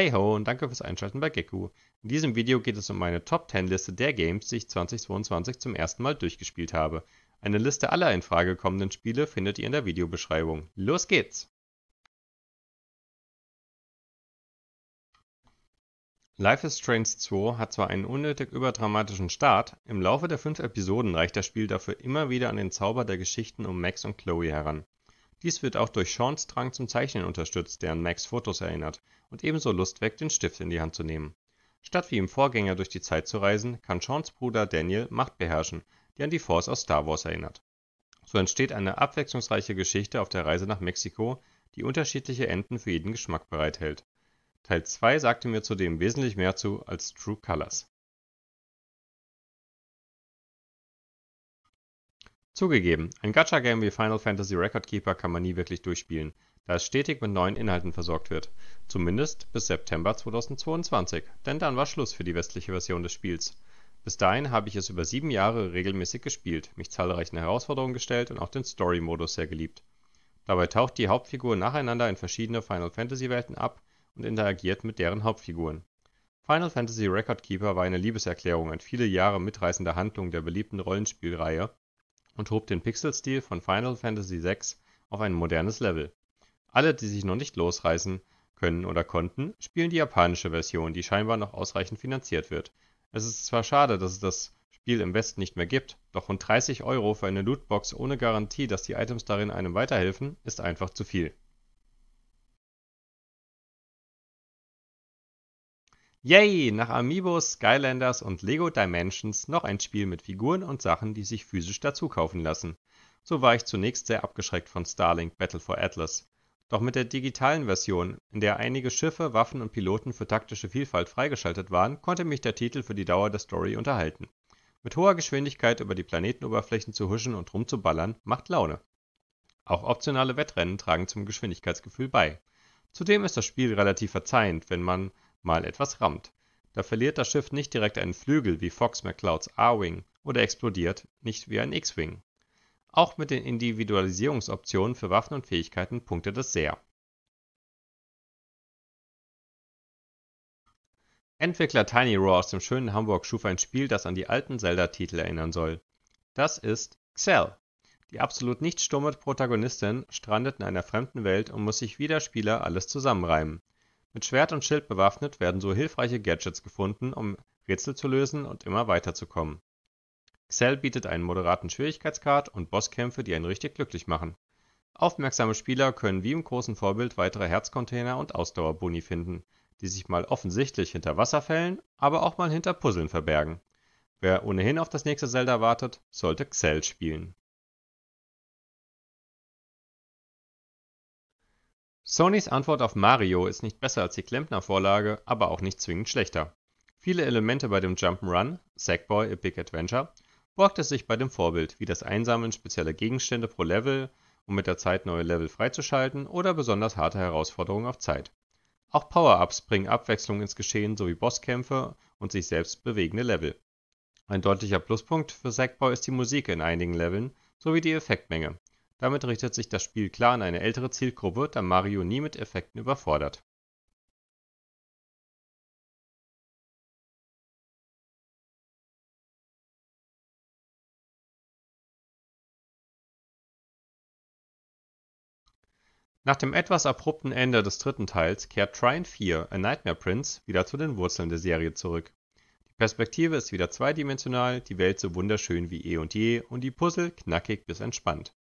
Hey ho und danke fürs Einschalten bei Geku. In diesem Video geht es um meine Top 10 Liste der Games, die ich 2022 zum ersten Mal durchgespielt habe. Eine Liste aller in Frage kommenden Spiele findet ihr in der Videobeschreibung. Los geht's! Life is Strange 2 hat zwar einen unnötig überdramatischen Start, im Laufe der fünf Episoden reicht das Spiel dafür immer wieder an den Zauber der Geschichten um Max und Chloe heran. Dies wird auch durch Seans Drang zum Zeichnen unterstützt, der an Max Fotos erinnert und ebenso Lust weckt, den Stift in die Hand zu nehmen. Statt wie im Vorgänger durch die Zeit zu reisen, kann Seans Bruder Daniel Macht beherrschen, die an die Force aus Star Wars erinnert. So entsteht eine abwechslungsreiche Geschichte auf der Reise nach Mexiko, die unterschiedliche Enden für jeden Geschmack bereithält. Teil 2 sagte mir zudem wesentlich mehr zu als True Colors. Zugegeben, ein Gacha-Game wie Final Fantasy Record Keeper kann man nie wirklich durchspielen, da es stetig mit neuen Inhalten versorgt wird, zumindest bis September 2022, denn dann war Schluss für die westliche Version des Spiels. Bis dahin habe ich es über sieben Jahre regelmäßig gespielt, mich zahlreichen Herausforderungen gestellt und auch den Story-Modus sehr geliebt. Dabei taucht die Hauptfigur nacheinander in verschiedene Final Fantasy-Welten ab und interagiert mit deren Hauptfiguren. Final Fantasy Record Keeper war eine Liebeserklärung an viele Jahre mitreißender Handlung der beliebten Rollenspielreihe und hob den Pixelstil von Final Fantasy VI auf ein modernes Level. Alle, die sich noch nicht losreißen können oder konnten, spielen die japanische Version, die scheinbar noch ausreichend finanziert wird. Es ist zwar schade, dass es das Spiel im Westen nicht mehr gibt, doch rund 30 Euro für eine Lootbox ohne Garantie, dass die Items darin einem weiterhelfen, ist einfach zu viel Yay! Nach Amiibos, Skylanders und Lego Dimensions noch ein Spiel mit Figuren und Sachen, die sich physisch dazukaufen lassen. So war ich zunächst sehr abgeschreckt von Starlink Battle for Atlas. Doch mit der digitalen Version, in der einige Schiffe, Waffen und Piloten für taktische Vielfalt freigeschaltet waren, konnte mich der Titel für die Dauer der Story unterhalten. Mit hoher Geschwindigkeit über die Planetenoberflächen zu huschen und rumzuballern, macht Laune. Auch optionale Wettrennen tragen zum Geschwindigkeitsgefühl bei. Zudem ist das Spiel relativ verzeihend, wenn man mal etwas rammt. Da verliert das Schiff nicht direkt einen Flügel wie Fox McClouds A-Wing oder explodiert nicht wie ein X-Wing. Auch mit den Individualisierungsoptionen für Waffen und Fähigkeiten punktet es sehr. Entwickler Tiny Raw aus dem schönen Hamburg schuf ein Spiel, das an die alten Zelda-Titel erinnern soll. Das ist Xell. Die absolut nicht stumme Protagonistin strandet in einer fremden Welt und muss sich wie der Spieler alles zusammenreimen. Mit Schwert und Schild bewaffnet werden so hilfreiche Gadgets gefunden, um Rätsel zu lösen und immer weiterzukommen. Xel bietet einen moderaten Schwierigkeitsgrad und Bosskämpfe, die einen richtig glücklich machen. Aufmerksame Spieler können wie im großen Vorbild weitere Herzcontainer und Ausdauerboni finden, die sich mal offensichtlich hinter Wasserfällen, aber auch mal hinter Puzzeln verbergen. Wer ohnehin auf das nächste Zelda wartet, sollte Xel spielen. Sonys Antwort auf Mario ist nicht besser als die Klempner-Vorlage, aber auch nicht zwingend schlechter. Viele Elemente bei dem Jump'n'Run, Sackboy A Big Adventure, borgt es sich bei dem Vorbild, wie das Einsammeln spezieller Gegenstände pro Level, um mit der Zeit neue Level freizuschalten oder besonders harte Herausforderungen auf Zeit. Auch Power-Ups bringen Abwechslung ins Geschehen sowie Bosskämpfe und sich selbst bewegende Level. Ein deutlicher Pluspunkt für Sackboy ist die Musik in einigen Leveln sowie die Effektmenge, damit richtet sich das Spiel klar an eine ältere Zielgruppe, da Mario nie mit Effekten überfordert. Nach dem etwas abrupten Ende des dritten Teils kehrt Trine 4: A Nightmare Prince wieder zu den Wurzeln der Serie zurück. Die Perspektive ist wieder zweidimensional, die Welt so wunderschön wie eh und je und die Puzzle knackig bis entspannt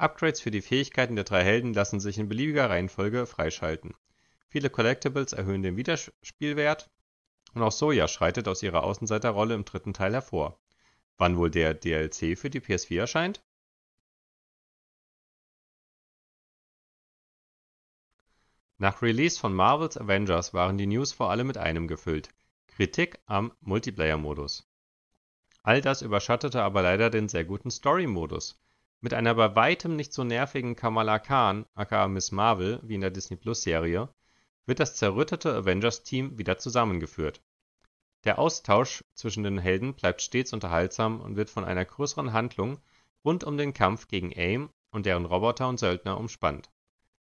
Upgrades für die Fähigkeiten der drei Helden lassen sich in beliebiger Reihenfolge freischalten. Viele Collectibles erhöhen den Wiederspielwert und auch Soja schreitet aus ihrer Außenseiterrolle im dritten Teil hervor. Wann wohl der DLC für die PS4 erscheint? Nach Release von Marvels Avengers waren die News vor allem mit einem gefüllt: Kritik am Multiplayer-Modus. All das überschattete aber leider den sehr guten Story-Modus. Mit einer bei weitem nicht so nervigen Kamala Khan, aka Miss Marvel, wie in der Disney Plus Serie, wird das zerrüttete Avengers-Team wieder zusammengeführt. Der Austausch zwischen den Helden bleibt stets unterhaltsam und wird von einer größeren Handlung rund um den Kampf gegen AIM und deren Roboter und Söldner umspannt.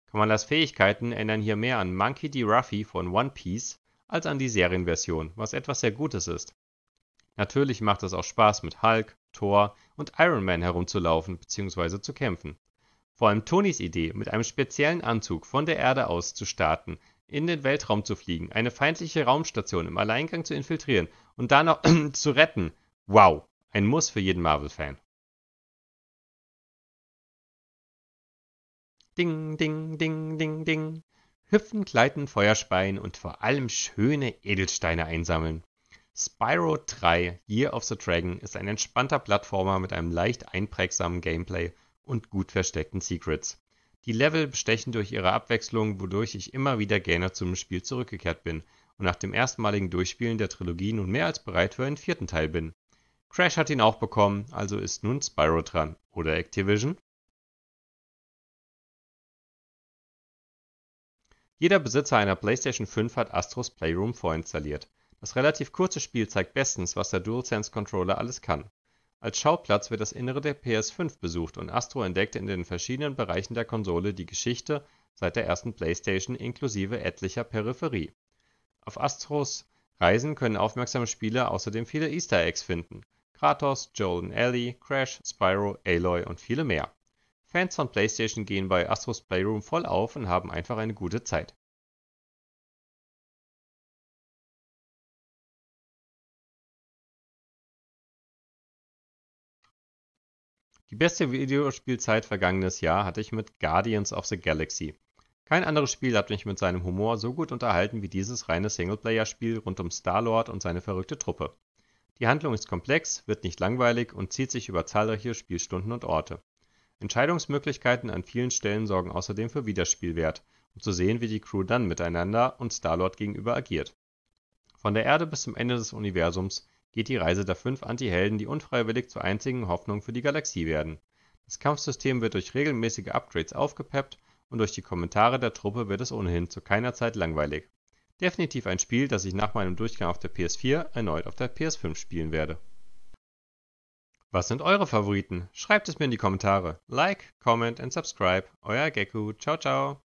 Kamalas Fähigkeiten erinnern hier mehr an Monkey D. Ruffy von One Piece als an die Serienversion, was etwas sehr Gutes ist. Natürlich macht es auch Spaß mit Hulk, Thor und Iron Man herumzulaufen bzw. zu kämpfen. Vor allem Tonys Idee, mit einem speziellen Anzug von der Erde aus zu starten, in den Weltraum zu fliegen, eine feindliche Raumstation im Alleingang zu infiltrieren und dann noch zu retten. Wow, ein Muss für jeden Marvel-Fan. Ding, ding, ding, ding, ding. Hüpfen, gleiten, Feuerspeien und vor allem schöne Edelsteine einsammeln. Spyro 3 Year of the Dragon ist ein entspannter Plattformer mit einem leicht einprägsamen Gameplay und gut versteckten Secrets. Die Level bestechen durch ihre Abwechslung, wodurch ich immer wieder gerne zum Spiel zurückgekehrt bin und nach dem erstmaligen Durchspielen der Trilogie nun mehr als bereit für einen vierten Teil bin. Crash hat ihn auch bekommen, also ist nun Spyro dran. Oder Activision? Jeder Besitzer einer PlayStation 5 hat Astros Playroom vorinstalliert. Das relativ kurze Spiel zeigt bestens, was der DualSense-Controller alles kann. Als Schauplatz wird das Innere der PS5 besucht und Astro entdeckt in den verschiedenen Bereichen der Konsole die Geschichte seit der ersten PlayStation inklusive etlicher Peripherie. Auf Astros Reisen können aufmerksame Spieler außerdem viele Easter Eggs finden: Kratos, Joel und Ellie, Crash, Spyro, Aloy und viele mehr. Fans von PlayStation gehen bei Astros Playroom voll auf und haben einfach eine gute Zeit Die beste Videospielzeit vergangenes Jahr hatte ich mit Guardians of the Galaxy. Kein anderes Spiel hat mich mit seinem Humor so gut unterhalten wie dieses reine Singleplayer-Spiel rund um Star-Lord und seine verrückte Truppe. Die Handlung ist komplex, wird nicht langweilig und zieht sich über zahlreiche Spielstunden und Orte. Entscheidungsmöglichkeiten an vielen Stellen sorgen außerdem für Wiederspielwert, um zu sehen, wie die Crew dann miteinander und Star-Lord gegenüber agiert. Von der Erde bis zum Ende des Universums geht die Reise der fünf Antihelden, die unfreiwillig zur einzigen Hoffnung für die Galaxie werden. Das Kampfsystem wird durch regelmäßige Upgrades aufgepeppt und durch die Kommentare der Truppe wird es ohnehin zu keiner Zeit langweilig. Definitiv ein Spiel, das ich nach meinem Durchgang auf der PS4 erneut auf der PS5 spielen werde. Was sind eure Favoriten? Schreibt es mir in die Kommentare. Like, comment and subscribe. Euer Gecko. Ciao, ciao.